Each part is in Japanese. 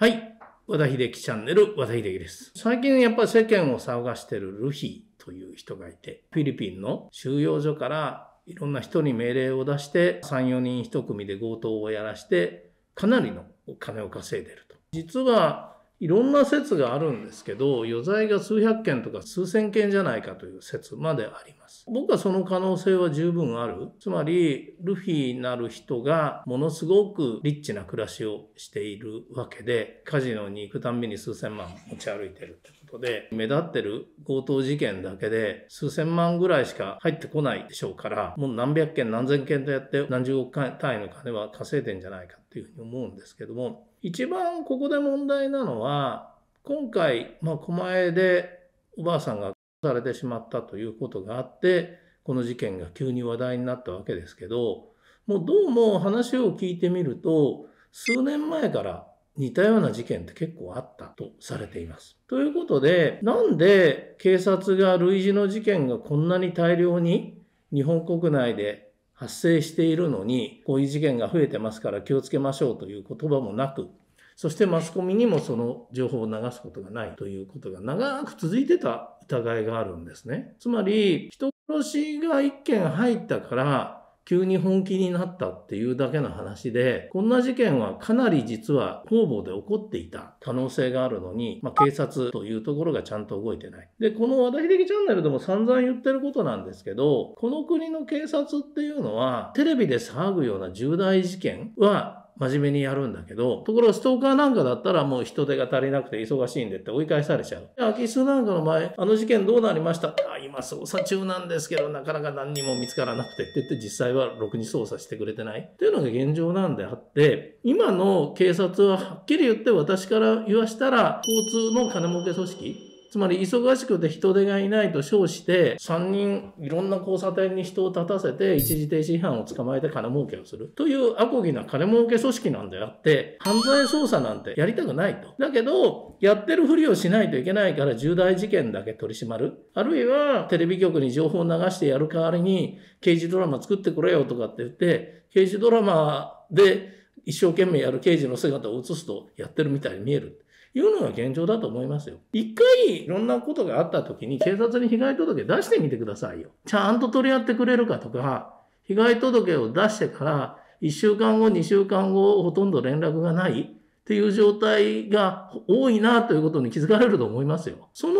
はい。和田秀樹チャンネル、和田秀樹です。最近やっぱり世間を騒がしてるルフィという人がいて、フィリピンの収容所からいろんな人に命令を出して、3、4人1組で強盗をやらして、かなりのお金を稼いでると。実はいろんな説があるんですけど、余罪が数百件とか数千件じゃないかという説まであります。僕はその可能性は十分ある。つまり、ルフィなる人がものすごくリッチな暮らしをしているわけで、カジノに行くたんびに数千万持ち歩いてるってことで、目立ってる強盗事件だけで数千万ぐらいしか入ってこないでしょうから、もう何百件何千件とやって何十億単位の金は稼いでんじゃないかっていうふうに思うんですけども、一番ここで問題なのは、今回、まあ、狛江でおばあさんがされてしまったということがあって、この事件が急に話題になったわけですけど、もうどうも話を聞いてみると、数年前から似たような事件って結構あったとされています。ということで、なんで警察が類似の事件がこんなに大量に日本国内で発生しているのに、こういう事件が増えてますから気をつけましょうという言葉もなく、そしてマスコミにもその情報を流すことがないということが長く続いてた疑いがあるんですね。つまり、人殺しが1件入ったから、急に本気になったっていうだけの話で、こんな事件はかなり実は方々で起こっていた可能性があるのに、まあ、警察というところがちゃんと動いてない。で、この和田秀樹チャンネルでも散々言ってることなんですけど、この国の警察っていうのは、テレビで騒ぐような重大事件は真面目にやるんだけど、ところストーカーなんかだったらもう人手が足りなくて忙しいんでって追い返されちゃう。で、空き巣なんかの前、あの事件どうなりましたあ、今捜査中なんですけど、なかなか何にも見つからなくてって言って、実際はろくに捜査してくれてない。っていうのが現状なんであって、今の警察ははっきり言って私から言わしたら、交通の金儲け組織、つまり忙しくて人手がいないと称して、3人いろんな交差点に人を立たせて、一時停止違反を捕まえて金儲けをするというアコギな金儲け組織なんであって、犯罪捜査なんてやりたくないと。だけど、やってるふりをしないといけないから重大事件だけ取り締まる。あるいは、テレビ局に情報を流してやる代わりに、刑事ドラマ作ってくれよとかって言って、刑事ドラマで一生懸命やる刑事の姿を映すとやってるみたいに見える。いうのが現状だと思いますよ。一回いろんなことがあった時に警察に被害届出してみてくださいよ。ちゃんと取り合ってくれるかとか、被害届を出してから一週間後、二週間後、ほとんど連絡がないっていう状態が多いなということに気づかれると思いますよ。その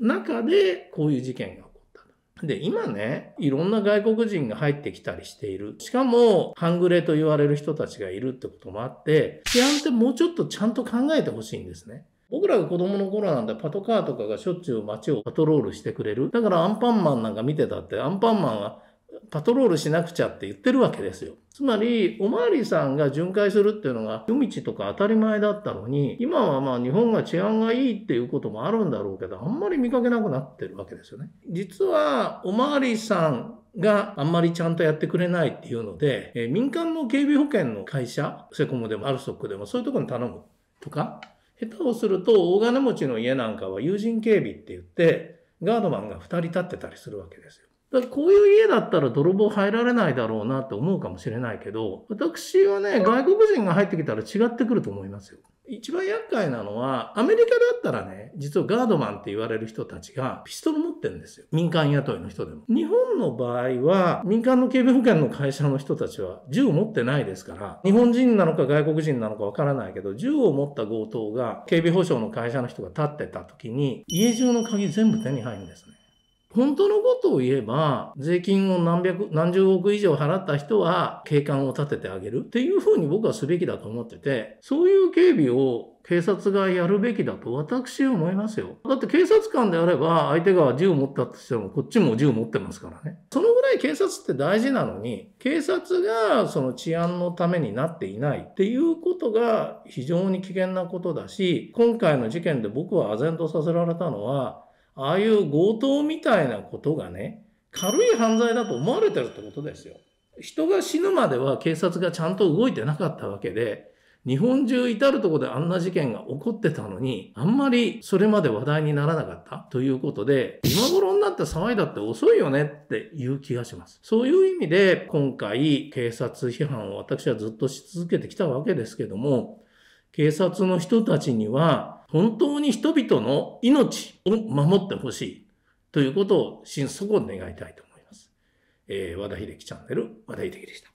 中でこういう事件がで、今ね、いろんな外国人が入ってきたりしている。しかも、半グレと言われる人たちがいるってこともあって、治安ってもうちょっとちゃんと考えてほしいんですね。僕らが子供の頃なんでパトカーとかがしょっちゅう街をパトロールしてくれる。だからアンパンマンなんか見てたって、アンパンマンはパトロールしなくちゃって言ってるわけですよ。つまり、おまわりさんが巡回するっていうのが、夜道とか当たり前だったのに、今はまあ日本が治安がいいっていうこともあるんだろうけど、あんまり見かけなくなってるわけですよね。実は、おまわりさんがあんまりちゃんとやってくれないっていうので、え民間の警備保険の会社、セコムでもアルソックでもそういうとこに頼むとか、下手をすると大金持ちの家なんかは友人警備って言って、ガードマンが2人立ってたりするわけですよ。だこういう家だったら泥棒入られないだろうなって思うかもしれないけど、私はね、外国人が入ってきたら違ってくると思いますよ。一番厄介なのは、アメリカだったらね、実はガードマンって言われる人たちがピストル持ってるんですよ。民間雇いの人でも。日本の場合は、民間の警備保険の会社の人たちは銃を持ってないですから、日本人なのか外国人なのかわからないけど、銃を持った強盗が警備保障の会社の人が立ってた時に、家中の鍵全部手に入るんですね。本当のことを言えば、税金を何百、何十億以上払った人は警官を立ててあげるっていうふうに僕はすべきだと思ってて、そういう警備を警察がやるべきだと私は思いますよ。だって警察官であれば相手が銃持ったとしてもこっちも銃持ってますからね。そのぐらい警察って大事なのに、警察がその治安のためになっていないっていうことが非常に危険なことだし、今回の事件で僕は唖然とさせられたのは、ああいう強盗みたいなことがね、軽い犯罪だと思われてるってことですよ。人が死ぬまでは警察がちゃんと動いてなかったわけで、日本中至るとこであんな事件が起こってたのに、あんまりそれまで話題にならなかったということで、今頃になって騒いだって遅いよねっていう気がします。そういう意味で、今回警察批判を私はずっとし続けてきたわけですけども、警察の人たちには、本当に人々の命を守ってほしいということを心底願いたいと思います。えー、和田秀樹チャンネル、和田秀樹でした。